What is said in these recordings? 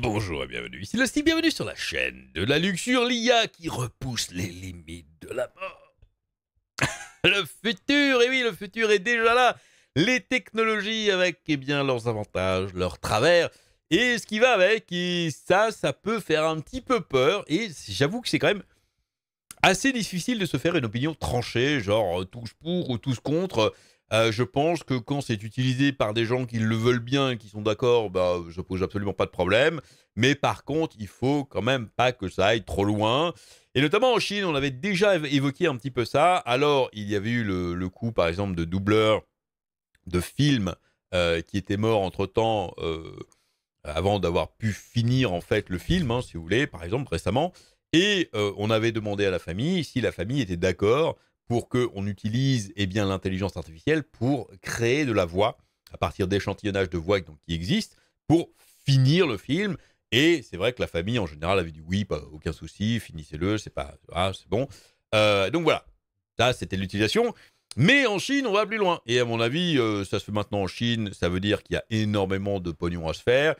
Bonjour et bienvenue, ici aussi. bienvenue sur la chaîne de la luxure, l'IA qui repousse les limites de la mort. le futur, et oui, le futur est déjà là. Les technologies avec eh bien, leurs avantages, leurs travers et ce qui va avec. Et ça, ça peut faire un petit peu peur. Et j'avoue que c'est quand même assez difficile de se faire une opinion tranchée, genre euh, tous pour ou tous contre. Euh, je pense que quand c'est utilisé par des gens qui le veulent bien et qui sont d'accord, bah, je pose absolument pas de problème. Mais par contre, il faut quand même pas que ça aille trop loin. Et notamment en Chine, on avait déjà évoqué un petit peu ça. Alors, il y avait eu le, coup, par exemple, de doubleur de films euh, qui étaient morts entre-temps euh, avant d'avoir pu finir, en fait, le film, hein, si vous voulez, par exemple, récemment. Et on avait demandé à la famille si la famille était d'accord pour qu'on utilise eh bien l'intelligence artificielle pour créer de la voix à partir d'échantillonnages de voix donc, qui existent pour finir le film. Et c'est vrai que la famille en général avait dit oui, pas, aucun souci, finissez-le, c'est pas, ah, c'est bon. Euh, donc voilà, ça c'était l'utilisation. Mais en Chine, on va plus loin. Et à mon avis, euh, ça se fait maintenant en Chine, ça veut dire qu'il y a énormément de pognon à se faire.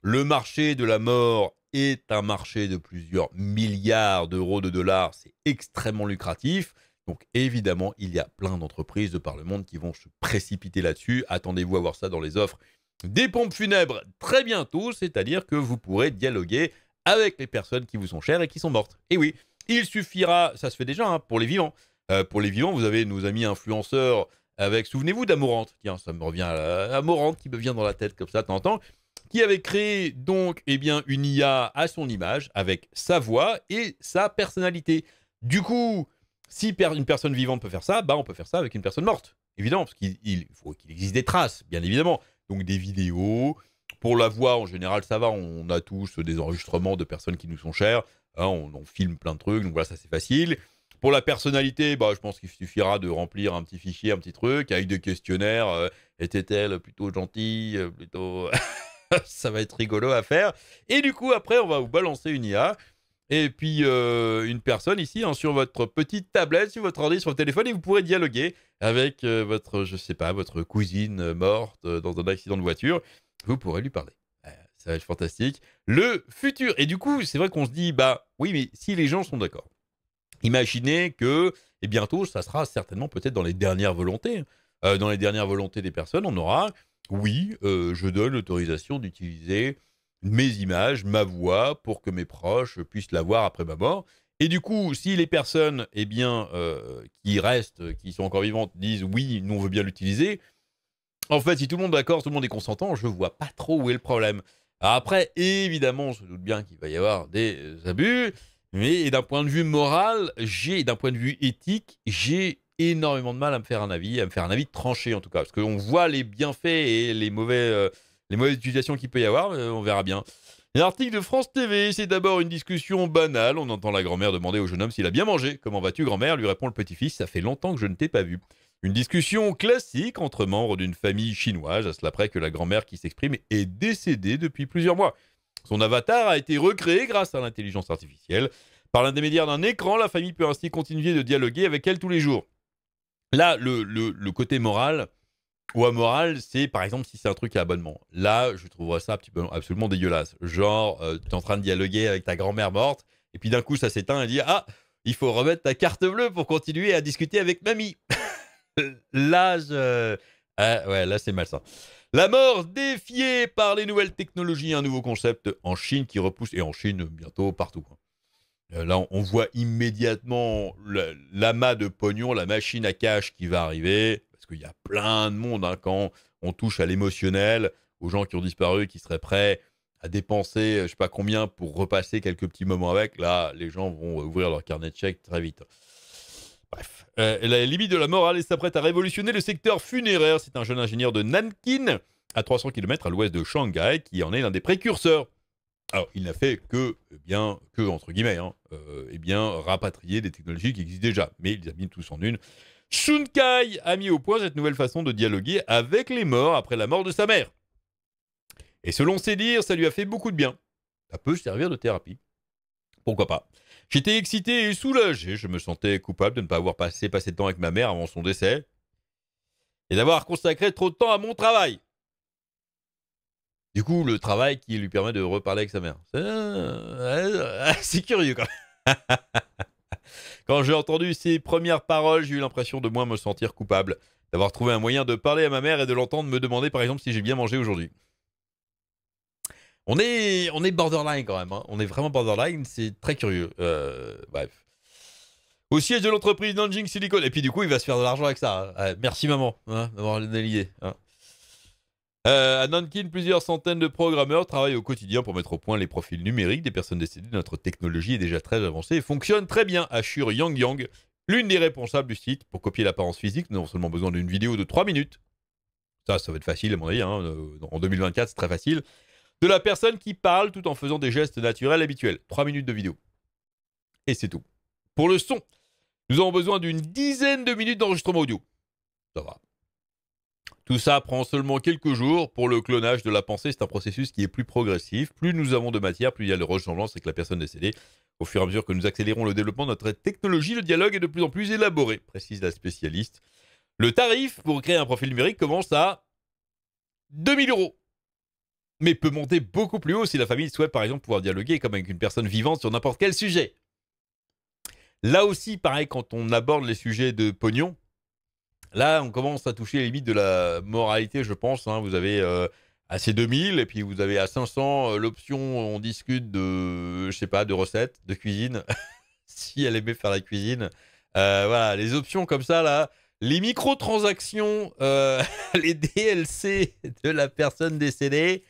Le marché de la mort est un marché de plusieurs milliards d'euros de dollars, c'est extrêmement lucratif. Donc évidemment, il y a plein d'entreprises de par le monde qui vont se précipiter là-dessus. Attendez-vous à voir ça dans les offres des pompes funèbres très bientôt, c'est-à-dire que vous pourrez dialoguer avec les personnes qui vous sont chères et qui sont mortes. Et oui, il suffira, ça se fait déjà hein, pour les vivants. Euh, pour les vivants, vous avez nos amis influenceurs avec, souvenez-vous d'Amorante, tiens, ça me revient à qui me vient dans la tête comme ça, t'entends, qui avait créé donc eh bien, une IA à son image avec sa voix et sa personnalité. Du coup, si une personne vivante peut faire ça, bah on peut faire ça avec une personne morte. Évidemment, parce qu'il faut qu'il existe des traces, bien évidemment. Donc des vidéos. Pour la voix, en général, ça va. On a tous des enregistrements de personnes qui nous sont chères. Hein. on, filme plein de trucs, donc voilà, ça c'est facile. Pour la personnalité, bah, je pense qu'il suffira de remplir un petit fichier, un petit truc, avec des questionnaires. Euh, était-elle plutôt gentille euh, Plutôt. ça va être rigolo à faire. Et du coup, après, on va vous balancer une IA et puis euh, une personne ici hein, sur votre petite tablette, sur votre ordi, sur votre téléphone, et vous pourrez dialoguer avec euh, votre, je sais pas, votre cousine morte euh, dans un accident de voiture. Vous pourrez lui parler. ça va être fantastique. Le futur. Et du coup, c'est vrai qu'on se dit, bah oui, mais si les gens sont d'accord, imaginez que, et eh, bientôt, ça sera certainement peut-être dans les dernières volontés. Hein. dans les dernières volontés des personnes, on aura, oui, je donne l'autorisation d'utiliser mes images, ma voix, pour que mes proches puissent la voir après ma mort. Et du coup, si les personnes eh bien, euh, qui restent, qui sont encore vivantes, disent oui, nous on veut bien l'utiliser, en fait, si tout le monde est d'accord, tout le monde est consentant, je vois pas trop où est le problème. après, évidemment, on se doute bien qu'il va y avoir des abus, mais d'un point de vue moral, j'ai, d'un point de vue éthique, j'ai énormément de mal à me faire un avis, à me faire un avis tranché en tout cas, parce qu'on voit les bienfaits et les mauvais... Euh, les mauvaises utilisations qu'il peut y avoir, euh, on verra bien. article de France TV, c'est d'abord une discussion banale. On entend la grand-mère demander au jeune homme s'il a bien mangé. Comment vas-tu, grand-mère lui répond le petit-fils, ça fait longtemps que je ne t'ai pas vu. Une discussion classique entre membres d'une famille chinoise, à cela près que la grand-mère qui s'exprime est décédée depuis plusieurs mois. Son avatar a été recréé grâce à l'intelligence artificielle. Par l'intermédiaire d'un écran, la famille peut ainsi continuer de dialoguer avec elle tous les jours. Là, le côté moral, ou amoral, c'est par exemple si c'est un truc à abonnement. Là, je trouverais ça un petit peu absolument dégueulasse. Genre, euh, tu es en train de dialoguer avec ta grand-mère morte, et puis d'un coup, ça s'éteint et dit Ah, il faut remettre ta carte bleue pour continuer à discuter avec mamie. là, ah, ouais, là, c'est malsain. La mort défiée par les nouvelles technologies, un nouveau concept en Chine qui repousse, et en Chine bientôt partout. Euh, là, on voit immédiatement l'amas de pognon, la machine à cash qui va arriver parce qu'il y a plein de monde hein, quand on touche à l'émotionnel, aux gens qui ont disparu, qui seraient prêts à dépenser euh, je ne sais pas combien pour repasser quelques petits moments avec. Là, les gens vont ouvrir leur carnet de chèques très vite. Bref, euh, la limite de la morale s'apprête à révolutionner le secteur funéraire. C'est un jeune ingénieur de Nankin, à 300 km à l'ouest de Shanghai, qui en est l'un des précurseurs. Alors, il n'a fait que, eh bien, que entre guillemets, hein, euh, eh bien, rapatrier des technologies qui existent déjà, mais il les a mis tous en une. Shunkai a mis au point cette nouvelle façon de dialoguer avec les morts après la mort de sa mère. Et selon ses dires, ça lui a fait beaucoup de bien. Ça peut servir de thérapie. Pourquoi pas J'étais excité et soulagé. Je me sentais coupable de ne pas avoir passé, passé de temps avec ma mère avant son décès et d'avoir consacré trop de temps à mon travail. Du coup, le travail qui lui permet de reparler avec sa mère. C'est euh, curieux quand même. Quand j'ai entendu ses premières paroles, j'ai eu l'impression de moins me sentir coupable, d'avoir trouvé un moyen de parler à ma mère et de l'entendre me demander par exemple si j'ai bien mangé aujourd'hui. On est, on est borderline quand même, hein. on est vraiment borderline, c'est très curieux. Euh, bref. Au siège de l'entreprise Nanjing Silicon, et puis du coup il va se faire de l'argent avec ça. Hein. merci maman hein, d'avoir donné l'idée. Hein. Euh, à Nankin, plusieurs centaines de programmeurs travaillent au quotidien pour mettre au point les profils numériques des personnes décédées. Notre technologie est déjà très avancée et fonctionne très bien, assure Yang Yang, l'une des responsables du site. Pour copier l'apparence physique, nous avons seulement besoin d'une vidéo de 3 minutes. Ça, ça va être facile à mon avis. Hein. Euh, en 2024, c'est très facile. De la personne qui parle tout en faisant des gestes naturels habituels. 3 minutes de vidéo. Et c'est tout. Pour le son, nous avons besoin d'une dizaine de minutes d'enregistrement audio. Ça va. Tout ça prend seulement quelques jours. Pour le clonage de la pensée, c'est un processus qui est plus progressif. Plus nous avons de matière, plus il y a de ressemblance avec la personne décédée. Au fur et à mesure que nous accélérons le développement de notre technologie, le dialogue est de plus en plus élaboré, précise la spécialiste. Le tarif pour créer un profil numérique commence à 2000 euros, mais peut monter beaucoup plus haut si la famille souhaite par exemple pouvoir dialoguer comme avec une personne vivante sur n'importe quel sujet. Là aussi, pareil, quand on aborde les sujets de pognon, Là, on commence à toucher les limites de la moralité, je pense. Hein. Vous avez euh, assez 2000 et puis vous avez à 500 euh, l'option, on discute de, je sais pas, de recettes, de cuisine, si elle aimait faire la cuisine. Euh, voilà, les options comme ça, là. Les microtransactions, transactions euh, les DLC de la personne décédée.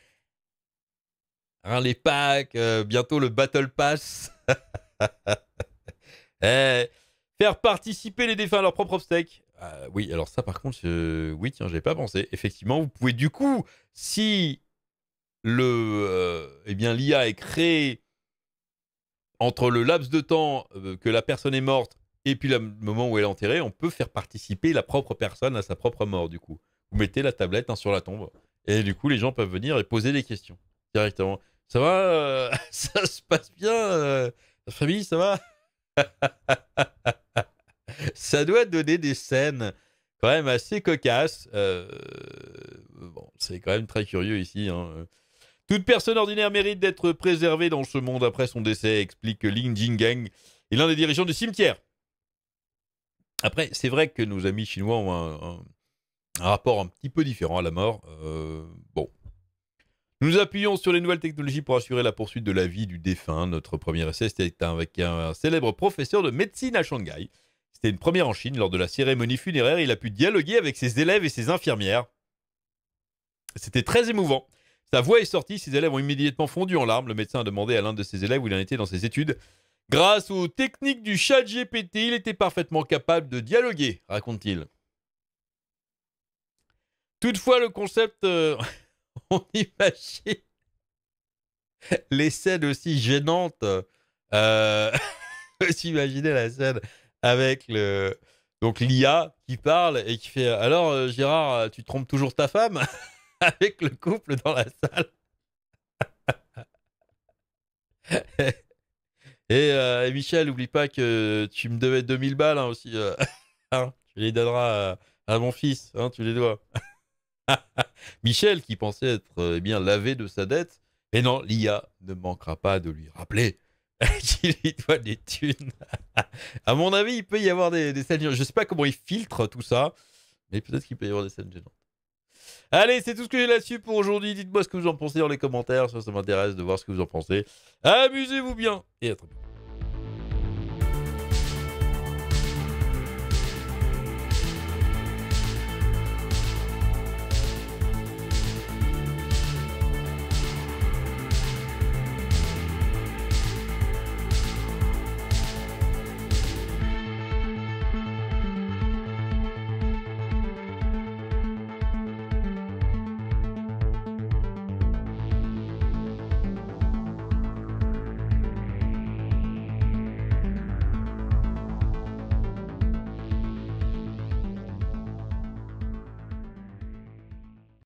Hein, les packs, bientôt le Battle Pass. Eh, faire participer les défunts à leur propre steak. Ah oui, alors ça, par contre, oui, tiens, j'avais pas pensé. Effectivement, vous pouvez du coup, si le, euh, eh bien, l'IA est créée entre le laps de temps euh, que la personne est morte et puis le moment où elle est enterrée, on peut faire participer la propre personne à sa propre mort. Du coup, vous mettez la tablette hein, sur la tombe et du coup, les gens peuvent venir et poser des questions directement. Ça va euh, Ça se passe bien La famille, ça va ça doit donner des scènes quand même assez cocasses. Euh, bon, c'est quand même très curieux ici. Hein. Toute personne ordinaire mérite d'être préservée dans ce monde après son décès, explique Ling Jinggang. l'un des dirigeants du cimetière. Après, c'est vrai que nos amis chinois ont un, rapport un petit peu différent à la mort. Euh, bon. Nous appuyons sur les nouvelles technologies pour assurer la poursuite de la vie du défunt. Notre premier essai, c'était avec un célèbre professeur de médecine à Shanghai une première en Chine. Lors de la cérémonie funéraire, il a pu dialoguer avec ses élèves et ses infirmières. C'était très émouvant. Sa voix est sortie, ses élèves ont immédiatement fondu en larmes. Le médecin a demandé à l'un de ses élèves où il en était dans ses études. Grâce aux techniques du chat GPT, il était parfaitement capable de dialoguer, raconte-t-il. Toutefois, le concept, euh, on imagine les scènes aussi gênantes. Euh, s'imaginer la scène avec le donc l'IA qui parle et qui fait alors euh, Gérard, euh, tu trompes toujours ta femme avec le couple dans la salle. Euh, et, Michel, n'oublie pas que tu me devais 2000 balles hein, aussi. Hein, tu les donneras à, mon fils, hein, tu les dois. Michel, qui pensait être eh bien lavé de sa dette, et non, l'IA ne manquera pas de lui rappeler qui lui des thunes. à mon avis, il peut y avoir des, des scènes Je sais pas comment il filtre tout ça, mais peut-être qu'il peut y avoir des scènes gênantes. Allez, c'est tout ce que j'ai là-dessus pour aujourd'hui. Dites-moi ce que vous en pensez dans les commentaires. Ça, ça m'intéresse de voir ce que vous en pensez. Amusez-vous bien et à très bientôt.